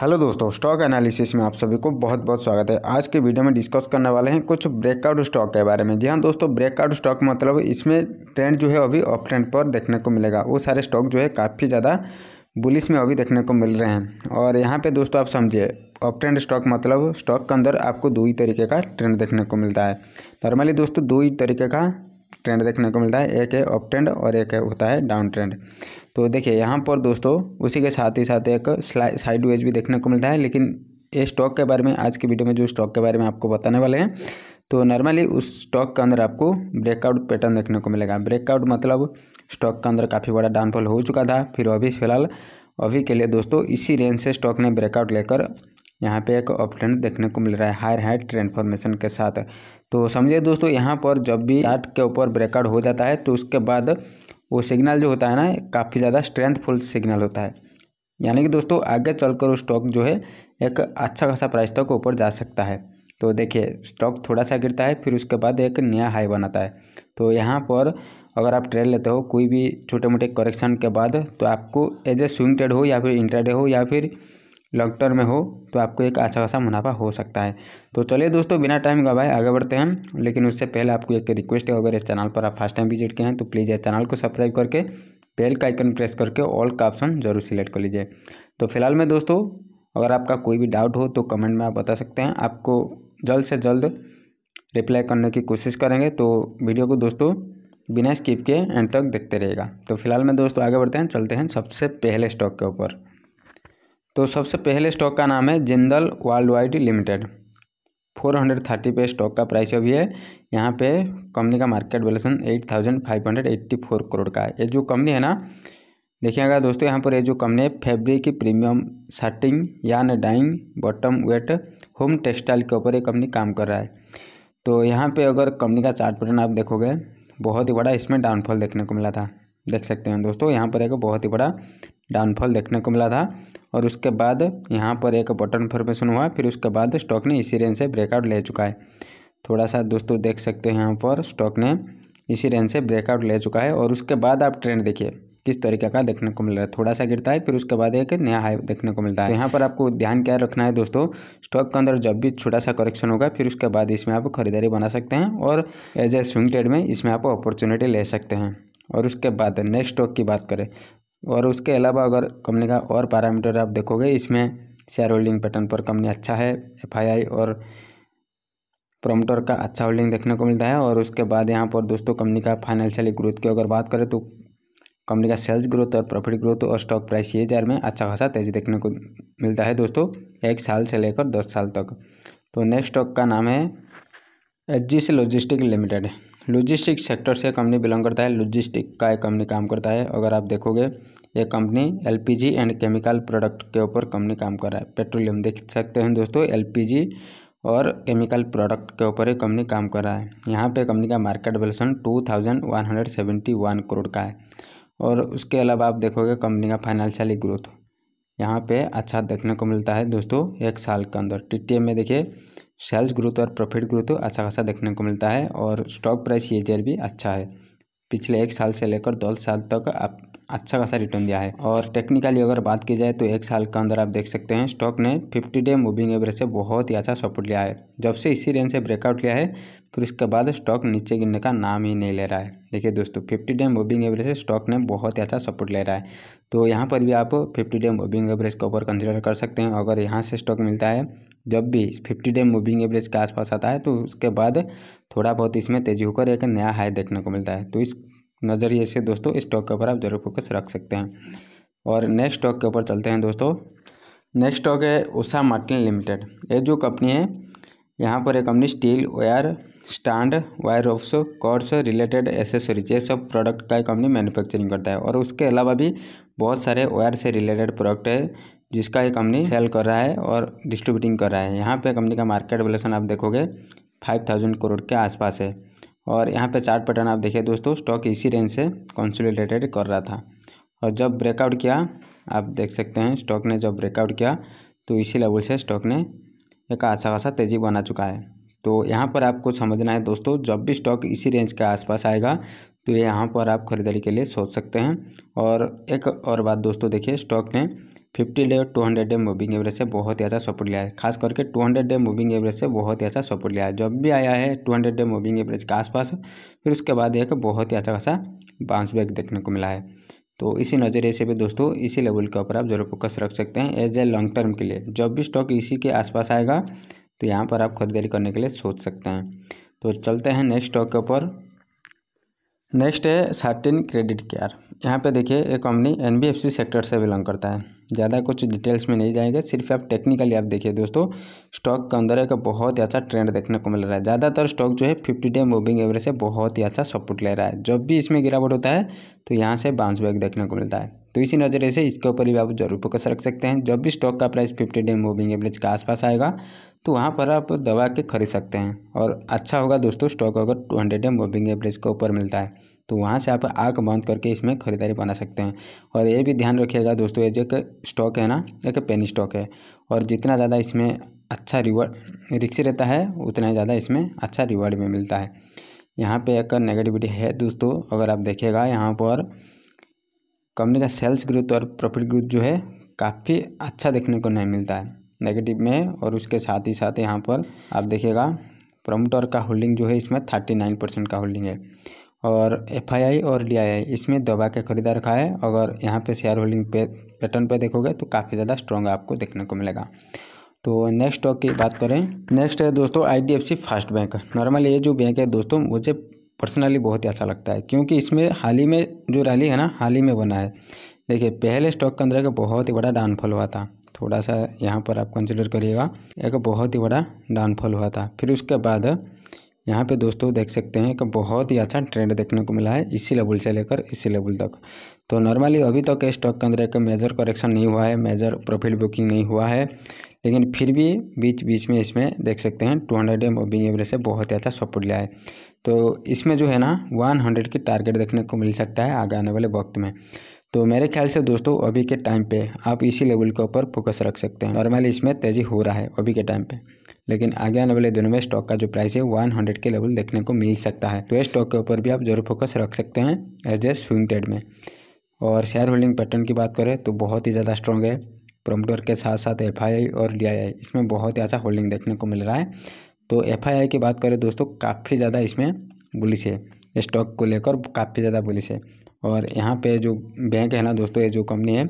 hello दोस्तों stock analysis में आप सभी को बहुत बहुत स्वागत है आज के वीडियो में डिस्कस करने वाले हैं कुछ ब्रेकआउट स्टॉक के बारे में जी हाँ दोस्तों ब्रेकआउट स्टॉक मतलब इसमें ट्रेंड जो है अभी ऑफ ट्रेंड पर देखने को मिलेगा वो सारे स्टॉक जो है काफ़ी ज़्यादा बुलिस में अभी देखने को मिल रहे हैं और यहाँ पे दोस्तों आप समझिए ऑफ ट्रेंड स्टॉक मतलब स्टॉक के अंदर आपको दो ही तरीके का ट्रेंड देखने को मिलता है नॉर्मली दोस्तों दो ही तरीके का ट्रेंड देखने को मिलता है एक है अप ट्रेंड और एक है होता है डाउन ट्रेंड तो देखिए यहाँ पर दोस्तों उसी के साथ ही साथ एक साइड वेज भी देखने को मिलता है लेकिन ये स्टॉक के बारे में आज की वीडियो में जो स्टॉक के बारे में आपको बताने वाले हैं तो नॉर्मली उस स्टॉक के अंदर आपको ब्रेकआउट पैटर्न देखने को मिलेगा ब्रेकआउट मतलब स्टॉक के अंदर काफ़ी बड़ा डाउनफॉल हो चुका था फिर अभी फिलहाल अभी के लिए दोस्तों इसी रेंज से स्टॉक ने ब्रेकआउट लेकर यहाँ पे एक अप ट्रेंड देखने को मिल रहा है हायर हाइट ट्रेंड फॉर्मेशन के साथ तो समझे दोस्तों यहाँ पर जब भी चार्ट के ऊपर ब्रेकआउट हो जाता है तो उसके बाद वो सिग्नल जो होता है ना काफ़ी ज़्यादा स्ट्रेंथफुल सिग्नल होता है यानी कि दोस्तों आगे चलकर वो स्टॉक जो है एक अच्छा खासा प्राइस तक ऊपर जा सकता है तो देखिए स्टॉक थोड़ा सा गिरता है फिर उसके बाद एक नया हाई बनाता है तो यहाँ पर अगर आप ट्रेड लेते हो कोई भी छोटे मोटे करेक्शन के बाद तो आपको एज ए स्विंग ट्रेड हो या फिर इंट्राडे हो या फिर लॉन्ग टर्म में हो तो आपको एक अच्छा खासा मुनाफा हो सकता है तो चलिए दोस्तों बिना टाइम गवाए आगे बढ़ते हैं लेकिन उससे पहले आपको एक रिक्वेस्ट है अगर इस चैनल पर आप फर्स्ट टाइम विजिट किए हैं तो प्लीज़ इस चैनल को सब्सक्राइब करके बेल का आइकन प्रेस करके ऑल का ऑप्शन जरूर सिलेक्ट कर लीजिए तो फिलहाल में दोस्तों अगर आपका कोई भी डाउट हो तो कमेंट में आप बता सकते हैं आपको जल्द से जल्द रिप्लाई करने की कोशिश करेंगे तो वीडियो को दोस्तों बिना स्किप के एंड तक देखते रहेगा तो फिलहाल में दोस्तों आगे बढ़ते हैं चलते हैं सबसे पहले स्टॉक के ऊपर तो सबसे पहले स्टॉक का नाम है Jindal world wide limited four hundred thirty पे स्टॉक का प्राइस अभी है यहाँ पे कंपनी का market valuation eight thousand five hundred eighty four crore का है ये जो कंपनी है ना देखिएगा दोस्तों यहाँ पर ये जो कंपनी है fabric premium shirting yarn dyeing bottom weight home textile के ऊपर ये कंपनी काम कर रहा है तो यहाँ पर अगर कंपनी का चार्ट पैटर्न आप देखोगे बहुत ही बड़ा इसमें डाउनफॉल देखने को मिला था देख सकते हैं दोस्तों यहाँ पर एक बहुत ही बड़ा डाउनफॉल देखने को मिला था और उसके बाद यहाँ पर एक बटन फॉर्मेशन हुआ फिर उसके बाद स्टॉक ने इसी रेंज से ब्रेकआउट ले चुका है थोड़ा सा दोस्तों देख सकते हैं यहाँ पर स्टॉक ने इसी रेंज से ब्रेकआउट ले चुका है और उसके बाद आप ट्रेंड देखिए किस तरीके का देखने को मिल रहा है थोड़ा सा गिरता है फिर उसके बाद एक नया हाई देखने को मिलता है तो यहाँ पर आपको ध्यान क्या रखना है दोस्तों स्टॉक के अंदर जब भी छोटा सा करेक्शन होगा फिर उसके बाद इसमें आप खरीदारी बना सकते हैं और एज ए स्विंग ट्रेड में इसमें आप अपॉर्चुनिटी ले सकते हैं और उसके बाद नेक्स्ट स्टॉक की बात करें और उसके अलावा अगर कंपनी का और पैरामीटर आप देखोगे इसमें शेयर होल्डिंग पैटर्न पर कंपनी अच्छा है एफआईआई और प्रोमोटर का अच्छा होल्डिंग देखने को मिलता है और उसके बाद यहाँ पर दोस्तों कंपनी का फाइनेंशियल ग्रोथ की अगर बात करें तो कंपनी का सेल्स ग्रोथ और प्रॉफिट ग्रोथ और स्टॉक प्राइस ये जार में अच्छा खासा तेज़ी देखने को मिलता है दोस्तों एक साल से लेकर दस साल तक तो नेक्स्ट स्टॉक का नाम है H G C logistic limited logistic sector से कंपनी बिलोंग करता है लॉजिस्टिक का एक कंपनी काम करता है अगर आप देखोगे ये company LPG and chemical product के ऊपर कंपनी काम कर रहा है पेट्रोलियम देख सकते हैं दोस्तों एलपीजी और केमिकल प्रोडक्ट के ऊपर ये कंपनी काम कर रहा है यहाँ पे कंपनी का market valuation two thousand one hundred seventy one crore का है और उसके अलावा आप देखोगे कंपनी का फाइनेंशियली ग्रोथ यहाँ पे अच्छा देखने को मिलता है दोस्तों एक साल के अंदर टी में देखिए सेल्स ग्रोथ और प्रॉफिट ग्रोथ अच्छा खासा देखने को मिलता है और स्टॉक प्राइस ईयर भी अच्छा है पिछले एक साल से लेकर दो साल तक आप अच्छा खासा रिटर्न दिया है और टेक्निकली अगर बात की जाए तो एक साल के अंदर आप देख सकते हैं स्टॉक ने फिफ्टी डे मूविंग एवरेज से बहुत ही अच्छा सपोर्ट लिया है जब से इसी रेंज से ब्रेकआउट लिया है फिर इसके बाद स्टॉक नीचे गिरने का नाम ही नहीं ले रहा है देखिए दोस्तों फिफ्टी डे मूविंग एवरेज से स्टॉक ने बहुत ही अच्छा सपोर्ट ले रहा है तो यहाँ पर भी आप फिफ्टी डे मूविंग एवरेज के ऊपर कंसिडर कर सकते हैं अगर यहाँ से स्टॉक मिलता है जब भी फिफ्टी डे मूविंग एवरेज के आसपास आता है तो उसके बाद थोड़ा बहुत इसमें तेज़ी होकर एक नया हाई देखने को मिलता है तो इस नज़रिए से दोस्तों इस स्टॉक के ऊपर आप जरूर फोकस रख सकते हैं और नेक्स्ट स्टॉक के ऊपर चलते हैं दोस्तों नेक्स्ट स्टॉक है उषा मार्टिन लिमिटेड ये जो कंपनी है यहाँ पर एक company steel wire stand wire ऑफ्स कॉर्स रिलेटेड एसेसरीज ये सब प्रोडक्ट का कंपनी मैन्युफैक्चरिंग करता है और उसके अलावा भी बहुत सारे वायर से रिलेटेड प्रोडक्ट है जिसका ये कंपनी सेल कर रहा है और डिस्ट्रीब्यूटिंग कर रहा है यहाँ पे कंपनी का मार्केट वेलेशन आप देखोगे फाइव थाउजेंड करोड़ के आसपास है और यहाँ पे चार्ट पैटर्न आप देखिए दोस्तों स्टॉक इसी रेंज से कंसोलिडेटेड कर रहा था और जब ब्रेकआउट किया आप देख सकते हैं स्टॉक ने जब ब्रेकआउट किया तो इसी लेवल से स्टॉक ने एक अच्छा खासा तेज़ी बना चुका है तो यहाँ पर आपको समझना है दोस्तों जब भी स्टॉक इसी रेंज के आसपास आएगा तो यहाँ पर आप खरीदारी के लिए सोच सकते हैं और एक और बात दोस्तों देखिए स्टॉक ने फिफ्टी डे और two hundred day moving average से बहुत ही अच्छा सपोर्ट लिया है खास करके two hundred day moving average से बहुत ही अच्छा सपोर्ट लिया है जब भी आया है two hundred day moving average के आसपास फिर उसके बाद एक बहुत ही अच्छा खासा बाउंस बैक देखने को मिला है तो इसी नज़रिए से भी दोस्तों इसी लेवल के ऊपर आप जरूर फोकस रख सकते हैं एज ए लॉन्ग टर्म के लिए जब भी स्टॉक इसी के आसपास आएगा तो यहाँ पर आप खरीदारी करने के लिए सोच सकते हैं तो चलते हैं नेक्स्ट स्टॉक के ऊपर नेक्स्ट है सार्टिन क्रेडिट केयर यहाँ पे देखिए ये कंपनी एनबीएफसी सेक्टर से बिलोंग करता है ज़्यादा कुछ डिटेल्स में नहीं जाएंगे सिर्फ आप टेक्निकली आप देखिए दोस्तों स्टॉक के अंदर एक बहुत ही अच्छा ट्रेंड देखने को मिल रहा है ज़्यादातर स्टॉक जो है फिफ्टी डे मूविंग एवरेज से बहुत ही अच्छा सपोर्ट ले रहा है जब भी इसमें गिरावट होता है तो यहाँ से बाउंस बैक देखने को मिलता है तो इसी नज़र से इसके ऊपर भी आप जरूर फोकस रख सकते हैं जब भी स्टॉक का price fifty day moving average के आसपास आएगा तो वहाँ पर आप दबा के खरीद सकते हैं और अच्छा होगा दोस्तों स्टॉक अगर two hundred day moving average के ऊपर मिलता है तो वहाँ से आप आग बंद करके इसमें खरीदारी बना सकते हैं और ये भी ध्यान रखिएगा दोस्तों ये जो एक स्टॉक है ना एक पेनी स्टॉक है और जितना ज़्यादा इसमें अच्छा रिवॉर्ड रिक्स रहता है उतना ही ज़्यादा इसमें अच्छा रिवॉर्ड भी मिलता है यहाँ पे एक नेगेटिविटी है दोस्तों अगर आप देखिएगा यहाँ पर कंपनी का सेल्स ग्रोथ और प्रॉफिट ग्रोथ जो है काफ़ी अच्छा देखने को नहीं मिलता है नेगेटिव में और उसके साथ ही साथ यहाँ पर आप देखिएगा प्रमोटर का होल्डिंग जो है इसमें थर्टी नाइन परसेंट का होल्डिंग है और एफ आई आई और डी आई आई इसमें दबा के ख़रीदा रखा है अगर यहाँ पे शेयर होल्डिंग पे पैटर्न पे देखोगे तो काफ़ी ज़्यादा स्ट्रॉन्ग आपको देखने को मिलेगा तो नेक्स्ट स्टॉक की बात करें नेक्स्ट है दोस्तों I D F C first bank normal ये जो बैंक है दोस्तों मुझे पर्सनली बहुत ही अच्छा लगता है क्योंकि इसमें हाल ही में जो रैली है ना हाल ही में बना है देखिए पहले स्टॉक के अंदर एक बहुत ही बड़ा डाउनफॉल हुआ था थोड़ा सा यहाँ पर आप कंसिडर करिएगा एक बहुत ही बड़ा डाउनफॉल हुआ था फिर उसके बाद यहाँ पे दोस्तों देख सकते हैं कि बहुत ही अच्छा ट्रेंड देखने को मिला है इसी लेवल से लेकर इसी लेवल तक तो नॉर्मली अभी तक तो स्टॉक के अंदर एक मेजर करेक्शन नहीं हुआ है मेजर प्रॉफिट बुकिंग नहीं हुआ है लेकिन फिर भी बीच बीच में इसमें देख सकते हैं two hundred moving average से बहुत ही अच्छा सपोर्ट लिया है तो इसमें जो है ना वन हंड्रेड के टारगेट देखने को मिल सकता है आगे आने वाले वक्त में तो मेरे ख्याल से दोस्तों अभी के टाइम पे आप इसी लेवल के ऊपर फोकस रख सकते हैं नॉर्मली इसमें तेज़ी हो रहा है अभी के टाइम पे लेकिन आगे आने वाले दिनों में स्टॉक का जो प्राइस है वन हंड्रेड के लेवल देखने को मिल सकता है तो इस स्टॉक के ऊपर भी आप जरूर फोकस रख सकते हैं एज ए स्विंग ट्रेड में और शेयर होल्डिंग पैटर्न की बात करें तो बहुत ही ज़्यादा स्ट्रॉन्ग है प्रोमोटर के साथ साथ एफ और डी इसमें बहुत ही अच्छा होल्डिंग देखने को मिल रहा है तो एफआईआई की बात करें दोस्तों काफ़ी ज़्यादा इसमें बुलिस है स्टॉक को लेकर काफ़ी ज़्यादा बुलिस है और यहाँ पे जो बैंक है ना दोस्तों ये जो कंपनी है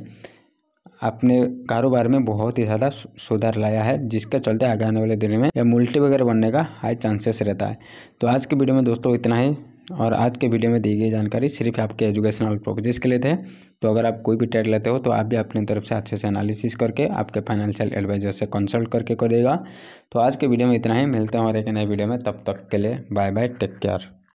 अपने कारोबार में बहुत ही ज़्यादा सुधार लाया है जिसके चलते आगे आने वाले दिनों में यह मुल्टी वगैरह बनने का हाई चांसेस रहता है तो आज के वीडियो में दोस्तों इतना ही और आज के वीडियो में दी गई जानकारी सिर्फ आपके एजुकेशनल प्रोपोजेस के लिए थे तो अगर आप कोई भी ट्रेड लेते हो तो आप भी अपनी तरफ से अच्छे से एनालिसिस करके आपके फाइनेंशियल एडवाइजर से कंसल्ट करके करेगा तो आज के वीडियो में इतना ही मिलते हैं हमारे एक नए वीडियो में तब तक के लिए बाय बाय टेक केयर